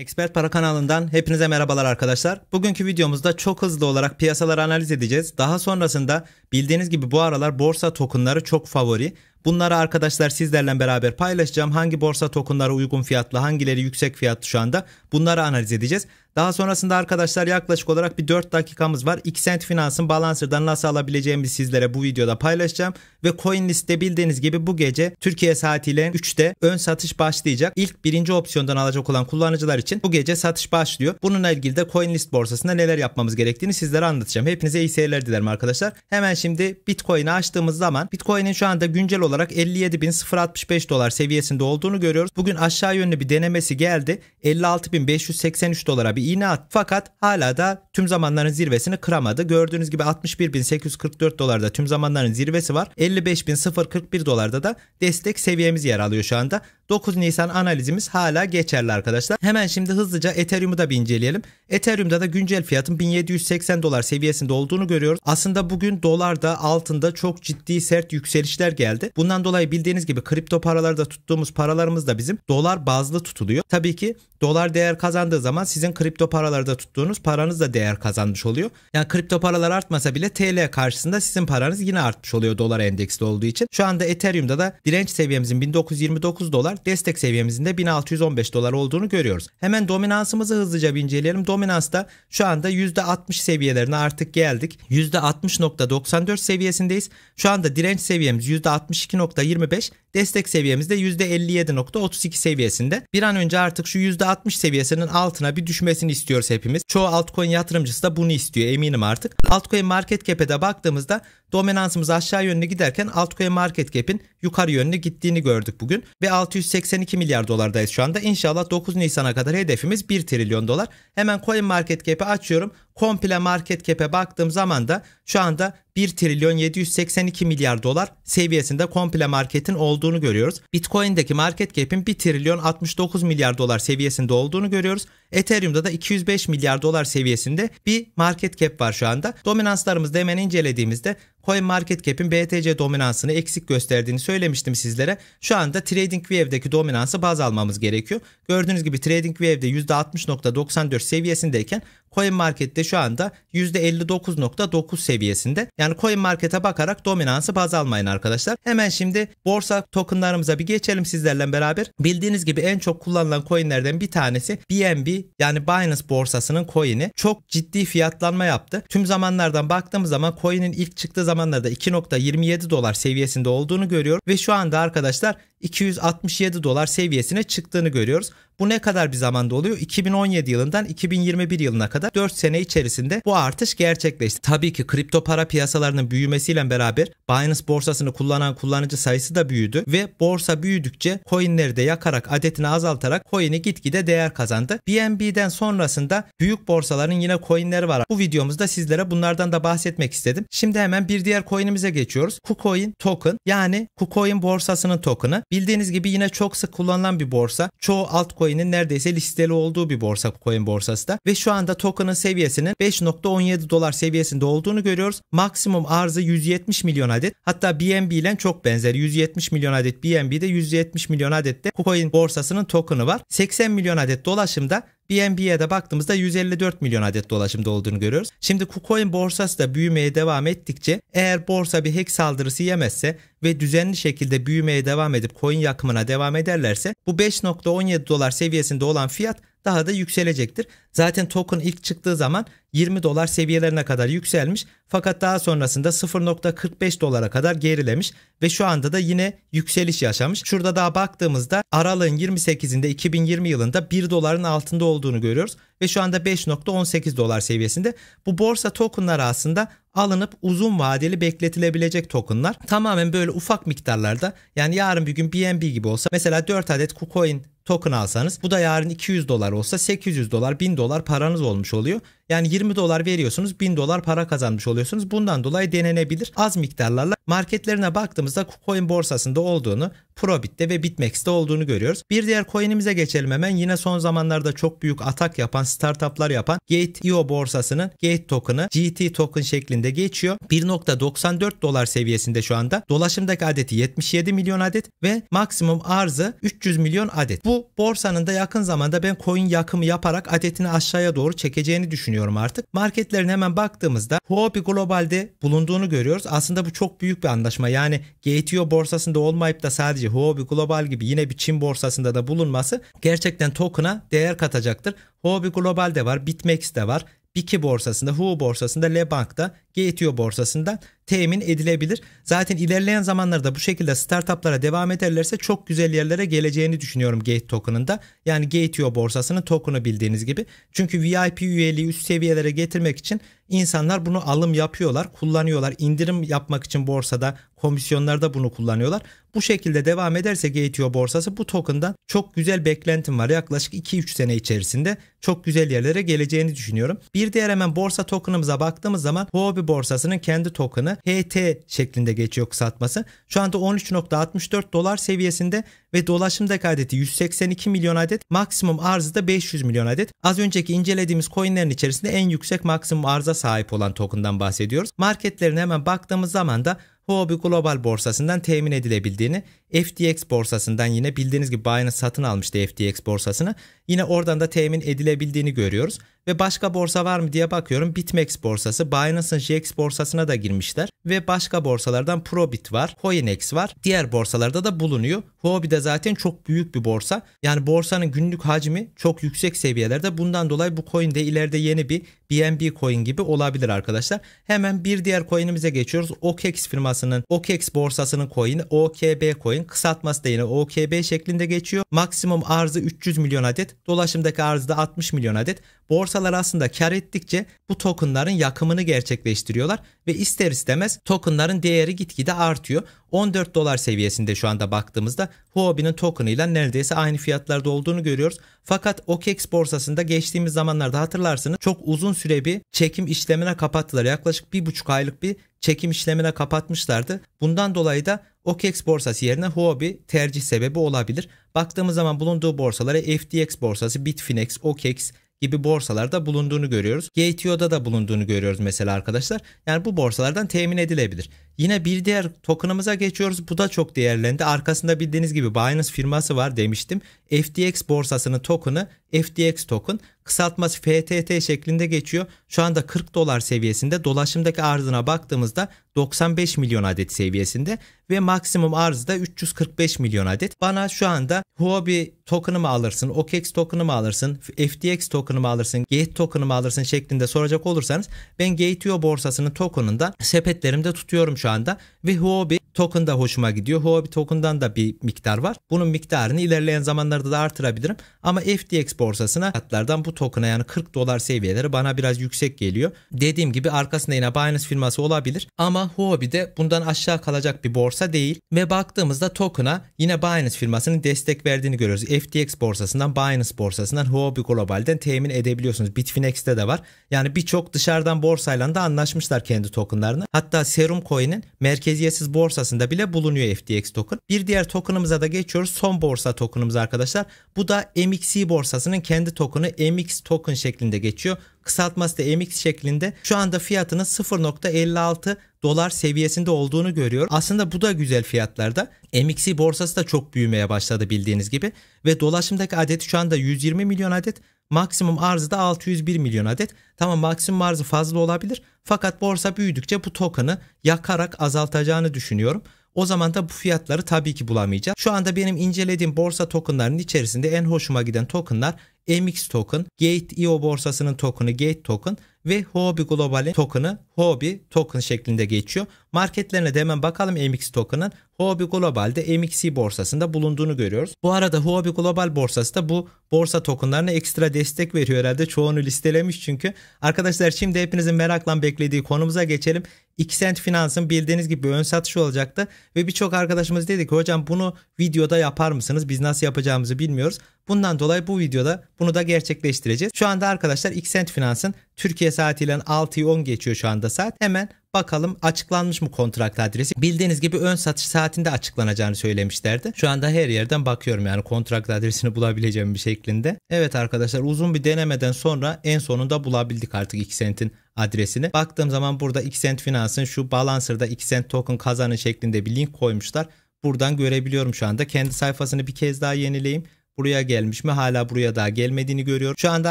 Expert Para kanalından hepinize merhabalar arkadaşlar. Bugünkü videomuzda çok hızlı olarak piyasaları analiz edeceğiz. Daha sonrasında bildiğiniz gibi bu aralar borsa tokenları çok favori. Bunları arkadaşlar sizlerle beraber paylaşacağım. Hangi borsa tokenları uygun fiyatlı, hangileri yüksek fiyatlı şu anda bunları analiz edeceğiz. Daha sonrasında arkadaşlar yaklaşık olarak bir 4 dakikamız var. Xent Finans'ın Balancer'dan nasıl alabileceğimizi sizlere bu videoda paylaşacağım. Ve CoinList'te bildiğiniz gibi bu gece Türkiye saatiyle 3'te ön satış başlayacak. İlk birinci opsiyondan alacak olan kullanıcılar için bu gece satış başlıyor. Bununla ilgili de CoinList borsasında neler yapmamız gerektiğini sizlere anlatacağım. Hepinize iyi seyirler dilerim arkadaşlar. Hemen şimdi Bitcoin'i açtığımız zaman Bitcoin'in şu anda güncel olarak olarak 57.065 dolar seviyesinde olduğunu görüyoruz. Bugün aşağı yönlü bir denemesi geldi. 56.583 dolara bir iğne attı. Fakat hala da tüm zamanların zirvesini kıramadı. Gördüğünüz gibi 61.844 dolarda tüm zamanların zirvesi var. 55.041 dolarda da destek seviyemiz yer alıyor şu anda. 9 Nisan analizimiz hala geçerli arkadaşlar. Hemen şimdi hızlıca Ethereum'u da bir inceleyelim. Ethereum'da da güncel fiyatın 1780 dolar seviyesinde olduğunu görüyoruz. Aslında bugün dolarda altında çok ciddi sert yükselişler geldi. Bundan dolayı bildiğiniz gibi kripto paralarda tuttuğumuz paralarımız da bizim dolar bazlı tutuluyor. Tabii ki dolar değer kazandığı zaman sizin kripto paralarda tuttuğunuz paranız da değer kazanmış oluyor. Yani kripto paralar artmasa bile TL karşısında sizin paranız yine artmış oluyor dolar endeksli olduğu için. Şu anda Ethereum'da da direnç seviyemizin 1929 dolar destek seviyemizin de 1615 dolar olduğunu görüyoruz. Hemen dominansımızı hızlıca bir inceleyelim. Dominansta şu anda %60 seviyelerine artık geldik. %60.94 seviyesindeyiz. Şu anda direnç seviyemiz %62.25. Destek seviyemiz de %57.32 seviyesinde. Bir an önce artık şu %60 seviyesinin altına bir düşmesini istiyoruz hepimiz. Çoğu altcoin yatırımcısı da bunu istiyor eminim artık. Altcoin market cap'e de baktığımızda dominansımız aşağı yönlü giderken altcoin market cap'in yukarı yönlü gittiğini gördük bugün. Ve 682 milyar dolardayız şu anda. İnşallah 9 Nisan'a kadar hedefimiz 1 trilyon dolar. Hemen coin market cap'i açıyorum. Komple market cap'e baktığım zaman da şu anda 1 trilyon 782 milyar dolar seviyesinde komple marketin olduğunu görüyoruz. Bitcoin'deki market cap'in 1 trilyon 69 milyar dolar seviyesinde olduğunu görüyoruz. Ethereum'da da 205 milyar dolar seviyesinde bir market cap var şu anda. Dominanslarımızı hemen incelediğimizde coin market CoinMarketCap'in BTC dominansını eksik gösterdiğini söylemiştim sizlere. Şu anda TradingView'deki dominansı baz almamız gerekiyor. Gördüğünüz gibi TradingView'de %60.94 seviyesindeyken Coin Market'te şu anda %59.9 seviyesinde. Yani Coin Market'e bakarak dominansı baz almayın arkadaşlar. Hemen şimdi borsa tokenlarımıza bir geçelim sizlerle beraber. Bildiğiniz gibi en çok kullanılan coinlerden bir tanesi BNB yani Binance borsasının coin'i. Çok ciddi fiyatlanma yaptı. Tüm zamanlardan baktığımız zaman coin'in ilk çıktığı zamanlarda 2.27 dolar seviyesinde olduğunu görüyor ve şu anda arkadaşlar 267 dolar seviyesine çıktığını görüyoruz. Bu ne kadar bir zamanda oluyor? 2017 yılından 2021 yılına kadar 4 sene içerisinde bu artış gerçekleşti. Tabii ki kripto para piyasalarının büyümesiyle beraber Binance borsasını kullanan kullanıcı sayısı da büyüdü ve borsa büyüdükçe coinleri de yakarak adetini azaltarak coin'i gitgide değer kazandı. BNB'den sonrasında büyük borsaların yine coinleri var. Bu videomuzda sizlere bunlardan da bahsetmek istedim. Şimdi hemen bir diğer coin'imize geçiyoruz. KuCoin token yani KuCoin borsasının token'ı. Bildiğiniz gibi yine çok sık kullanılan bir borsa. Çoğu altcoin'in neredeyse listeli olduğu bir borsa coin borsası da ve şu anda token'ın seviyesinin 5.17 dolar seviyesinde olduğunu görüyoruz. Maksimum arzı 170 milyon adet. Hatta BNB ile çok benzer 170 milyon adet BNB'de 170 milyon adette coin borsasının token'ı var. 80 milyon adet dolaşımda BNB'ye de baktığımızda 154 milyon adet dolaşımda olduğunu görüyoruz. Şimdi KuCoin borsası da büyümeye devam ettikçe eğer borsa bir hack saldırısı yemezse ve düzenli şekilde büyümeye devam edip coin yakımına devam ederlerse bu 5.17 dolar seviyesinde olan fiyat daha da yükselecektir. Zaten token ilk çıktığı zaman 20 dolar seviyelerine kadar yükselmiş fakat daha sonrasında 0.45 dolara kadar gerilemiş ve şu anda da yine yükseliş yaşamış. Şurada daha baktığımızda aralığın 28'inde 2020 yılında 1 doların altında olduğunu görüyoruz ve şu anda 5.18 dolar seviyesinde. Bu borsa tokenları aslında alınıp uzun vadeli bekletilebilecek tokenlar. Tamamen böyle ufak miktarlarda yani yarın bir gün BNB gibi olsa mesela 4 adet KuCoin token alsanız bu da yarın 200 dolar olsa 800 dolar 1000 dolar dolar paranız olmuş oluyor. Yani 20 dolar veriyorsunuz 1000 dolar para kazanmış oluyorsunuz. Bundan dolayı denenebilir. Az miktarlarla marketlerine baktığımızda coin borsasında olduğunu Probit'te ve Bitmex'te olduğunu görüyoruz. Bir diğer coin'imize geçelim hemen. Yine son zamanlarda çok büyük atak yapan, startuplar yapan Gate.io borsasının Gate token'ı GT token şeklinde geçiyor. 1.94 dolar seviyesinde şu anda. Dolaşımdaki adeti 77 milyon adet ve maksimum arzı 300 milyon adet. Bu borsanın da yakın zamanda ben coin yakımı yaparak adetini aşağıya doğru çekeceğini düşünüyorum hatırlamıyorum artık. Marketlerin hemen baktığımızda Huobi Global'de bulunduğunu görüyoruz. Aslında bu çok büyük bir anlaşma. Yani GTO borsasında olmayıp da sadece Huobi Global gibi yine bir Çin borsasında da bulunması gerçekten token'a değer katacaktır. Huobi Global'de var, Bitmex de var. Biki borsasında, Hu borsasında, Lebank'ta GTO borsasından temin edilebilir. Zaten ilerleyen zamanlarda bu şekilde startuplara devam ederlerse çok güzel yerlere geleceğini düşünüyorum Gate token'ında. Yani GTO borsasının token'ı bildiğiniz gibi. Çünkü VIP üyeliği üst seviyelere getirmek için insanlar bunu alım yapıyorlar, kullanıyorlar. İndirim yapmak için borsada, komisyonlarda bunu kullanıyorlar. Bu şekilde devam ederse GTO borsası bu token'dan çok güzel beklentim var. Yaklaşık 2-3 sene içerisinde çok güzel yerlere geleceğini düşünüyorum. Bir diğer hemen borsa token'ımıza baktığımız zaman Huobi Abu borsasının kendi token'ı HT şeklinde geçiyor kısaltması. Şu anda 13.64 dolar seviyesinde ve dolaşımda adeti 182 milyon adet maksimum arzı da 500 milyon adet. Az önceki incelediğimiz coinlerin içerisinde en yüksek maksimum arza sahip olan token'dan bahsediyoruz. Marketlerine hemen baktığımız zaman da Huobi Global borsasından temin edilebildiğini, FTX borsasından yine bildiğiniz gibi Binance satın almıştı FTX borsasını. Yine oradan da temin edilebildiğini görüyoruz. Ve başka borsa var mı diye bakıyorum. Bitmex borsası, Binance'ın JX borsasına da girmişler ve başka borsalardan Probit var, Coinex var. Diğer borsalarda da bulunuyor. Huobi de zaten çok büyük bir borsa. Yani borsanın günlük hacmi çok yüksek seviyelerde. Bundan dolayı bu coin de ileride yeni bir BNB coin gibi olabilir arkadaşlar. Hemen bir diğer coin'imize geçiyoruz. OKEX firmasının OKEX borsasının coin'i OKB coin. Kısaltması da yine OKB şeklinde geçiyor. Maksimum arzı 300 milyon adet. Dolaşımdaki arzı da 60 milyon adet. Borsalar aslında kar ettikçe bu tokenların yakımını gerçekleştiriyorlar ve ister istemez etmez tokenların değeri gitgide artıyor. 14 dolar seviyesinde şu anda baktığımızda Huobi'nin tokenıyla neredeyse aynı fiyatlarda olduğunu görüyoruz. Fakat OKEX borsasında geçtiğimiz zamanlarda hatırlarsınız çok uzun süre bir çekim işlemine kapattılar. Yaklaşık bir buçuk aylık bir çekim işlemine kapatmışlardı. Bundan dolayı da OKEX borsası yerine Huobi tercih sebebi olabilir. Baktığımız zaman bulunduğu borsalara FTX borsası, Bitfinex, OKEX, gibi borsalarda bulunduğunu görüyoruz. GTO'da da bulunduğunu görüyoruz mesela arkadaşlar. Yani bu borsalardan temin edilebilir. Yine bir diğer token'ımıza geçiyoruz. Bu da çok değerlendi. Arkasında bildiğiniz gibi Binance firması var demiştim. FTX borsasının token'ı FTX token. Kısaltması FTT şeklinde geçiyor. Şu anda 40 dolar seviyesinde. Dolaşımdaki arzına baktığımızda 95 milyon adet seviyesinde ve maksimum arzı da 345 milyon adet. Bana şu anda Huobi token'ı alırsın, OKEX token'ı alırsın, FTX token'ı alırsın, Gate token'ı alırsın şeklinde soracak olursanız ben Gate.io borsasının token'ını sepetlerimde tutuyorum şu şu anda ve Huobi Token da hoşuma gidiyor. Huobi Token'dan da bir miktar var. Bunun miktarını ilerleyen zamanlarda da artırabilirim. Ama FTX borsasına hatlardan bu token'a yani 40 dolar seviyeleri bana biraz yüksek geliyor. Dediğim gibi arkasında yine Binance firması olabilir. Ama Huobi de bundan aşağı kalacak bir borsa değil. Ve baktığımızda token'a yine Binance firmasının destek verdiğini görüyoruz. FTX borsasından, Binance borsasından, Huobi Global'den temin edebiliyorsunuz. Bitfinex'te de var. Yani birçok dışarıdan borsayla da anlaşmışlar kendi tokenlarını. Hatta Serum Coin'in merkeziyetsiz borsa borsasında bile bulunuyor FTX token. Bir diğer tokenımıza da geçiyoruz. Son borsa tokenımız arkadaşlar. Bu da MXC borsasının kendi tokenı MX token şeklinde geçiyor. Kısaltması da MX şeklinde. Şu anda fiyatının 0.56 dolar seviyesinde olduğunu görüyor. Aslında bu da güzel fiyatlarda. MXC borsası da çok büyümeye başladı bildiğiniz gibi ve dolaşımdaki adeti şu anda 120 milyon adet Maksimum arzı da 601 milyon adet. Tamam maksimum arzı fazla olabilir. Fakat borsa büyüdükçe bu token'ı yakarak azaltacağını düşünüyorum. O zaman da bu fiyatları tabii ki bulamayacağız. Şu anda benim incelediğim borsa tokenlarının içerisinde en hoşuma giden tokenlar MX token, Gate.io borsasının tokenı Gate token ve Huobi Global'in tokenı Huobi token şeklinde geçiyor. Marketlerine de hemen bakalım MX token'ın. Huobi Global'de MXC borsasında bulunduğunu görüyoruz. Bu arada Huobi Global borsası da bu borsa tokenlarına ekstra destek veriyor herhalde. Çoğunu listelemiş çünkü. Arkadaşlar şimdi hepinizin merakla beklediği konumuza geçelim. 2 sent finansın bildiğiniz gibi ön satışı olacaktı. Ve birçok arkadaşımız dedi ki hocam bunu videoda yapar mısınız? Biz nasıl yapacağımızı bilmiyoruz. Bundan dolayı bu videoda bunu da gerçekleştireceğiz. Şu anda arkadaşlar Xcent Finans'ın Türkiye saatiyle 6'yı 10 geçiyor şu anda saat. Hemen bakalım açıklanmış mı kontrakt adresi? Bildiğiniz gibi ön satış saatinde açıklanacağını söylemişlerdi. Şu anda her yerden bakıyorum yani kontrakt adresini bulabileceğim bir şeklinde. Evet arkadaşlar uzun bir denemeden sonra en sonunda bulabildik artık Xcent'in adresini. Baktığım zaman burada Xcent Finans'ın şu Balancer'da Xcent token kazanın şeklinde bir link koymuşlar. Buradan görebiliyorum şu anda. Kendi sayfasını bir kez daha yenileyim. Buraya gelmiş mi? Hala buraya daha gelmediğini görüyor. Şu anda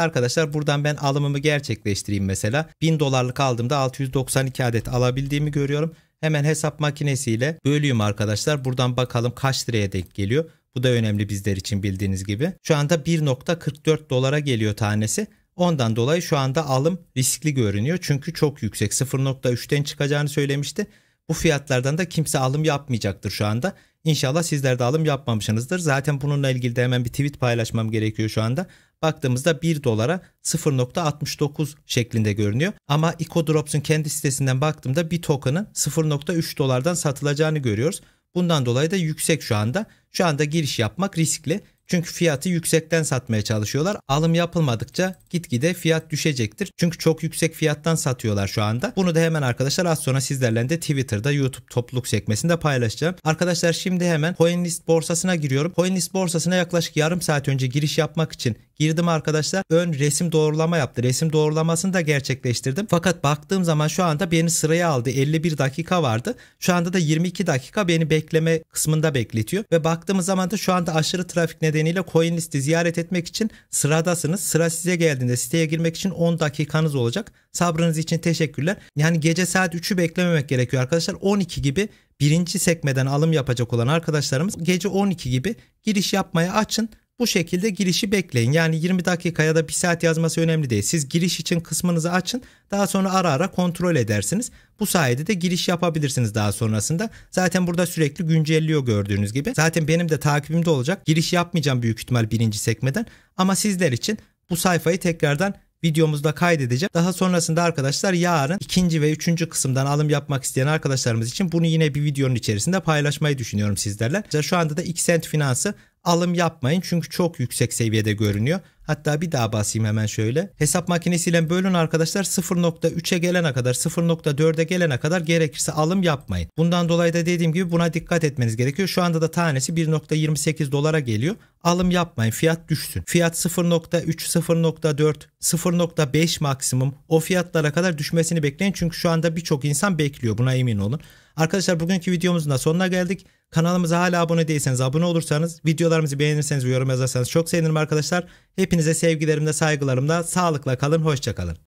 arkadaşlar buradan ben alımımı gerçekleştireyim mesela. 1000 dolarlık aldığımda 692 adet alabildiğimi görüyorum. Hemen hesap makinesiyle bölüyüm arkadaşlar. Buradan bakalım kaç liraya denk geliyor. Bu da önemli bizler için bildiğiniz gibi. Şu anda 1.44 dolara geliyor tanesi. Ondan dolayı şu anda alım riskli görünüyor. Çünkü çok yüksek 0.3'ten çıkacağını söylemişti. Bu fiyatlardan da kimse alım yapmayacaktır şu anda. İnşallah sizler de alım yapmamışsınızdır. Zaten bununla ilgili de hemen bir tweet paylaşmam gerekiyor şu anda. Baktığımızda 1 dolara 0.69 şeklinde görünüyor. Ama EcoDrops'un kendi sitesinden baktığımda bir token'ın 0.3 dolardan satılacağını görüyoruz. Bundan dolayı da yüksek şu anda. Şu anda giriş yapmak riskli. Çünkü fiyatı yüksekten satmaya çalışıyorlar. Alım yapılmadıkça gitgide fiyat düşecektir. Çünkü çok yüksek fiyattan satıyorlar şu anda. Bunu da hemen arkadaşlar az sonra sizlerle de Twitter'da YouTube topluluk sekmesinde paylaşacağım. Arkadaşlar şimdi hemen CoinList borsasına giriyorum. CoinList borsasına yaklaşık yarım saat önce giriş yapmak için girdim arkadaşlar. Ön resim doğrulama yaptı. Resim doğrulamasını da gerçekleştirdim. Fakat baktığım zaman şu anda beni sıraya aldı. 51 dakika vardı. Şu anda da 22 dakika beni bekleme kısmında bekletiyor. Ve baktığımız zaman da şu anda aşırı trafik nedeni nedeniyle coin listi ziyaret etmek için sıradasınız. Sıra size geldiğinde siteye girmek için 10 dakikanız olacak. Sabrınız için teşekkürler. Yani gece saat 3'ü beklememek gerekiyor arkadaşlar. 12 gibi birinci sekmeden alım yapacak olan arkadaşlarımız gece 12 gibi giriş yapmaya açın bu şekilde girişi bekleyin. Yani 20 dakika ya da 1 saat yazması önemli değil. Siz giriş için kısmınızı açın. Daha sonra ara ara kontrol edersiniz. Bu sayede de giriş yapabilirsiniz daha sonrasında. Zaten burada sürekli güncelliyor gördüğünüz gibi. Zaten benim de takibimde olacak. Giriş yapmayacağım büyük ihtimal birinci sekmeden. Ama sizler için bu sayfayı tekrardan videomuzda kaydedeceğim. Daha sonrasında arkadaşlar yarın ikinci ve üçüncü kısımdan alım yapmak isteyen arkadaşlarımız için bunu yine bir videonun içerisinde paylaşmayı düşünüyorum sizlerle. Şu anda da Xcent Finans'ı alım yapmayın çünkü çok yüksek seviyede görünüyor. Hatta bir daha basayım hemen şöyle. Hesap makinesiyle bölün arkadaşlar 0.3'e gelene kadar 0.4'e gelene kadar gerekirse alım yapmayın. Bundan dolayı da dediğim gibi buna dikkat etmeniz gerekiyor. Şu anda da tanesi 1.28 dolara geliyor. Alım yapmayın fiyat düşsün. Fiyat 0.3, 0.4, 0.5 maksimum o fiyatlara kadar düşmesini bekleyin. Çünkü şu anda birçok insan bekliyor buna emin olun. Arkadaşlar bugünkü videomuzun da sonuna geldik. Kanalımıza hala abone değilseniz abone olursanız, videolarımızı beğenirseniz ve yorum yazarsanız çok sevinirim arkadaşlar. Hepinize sevgilerimde, saygılarımda sağlıkla kalın, hoşçakalın.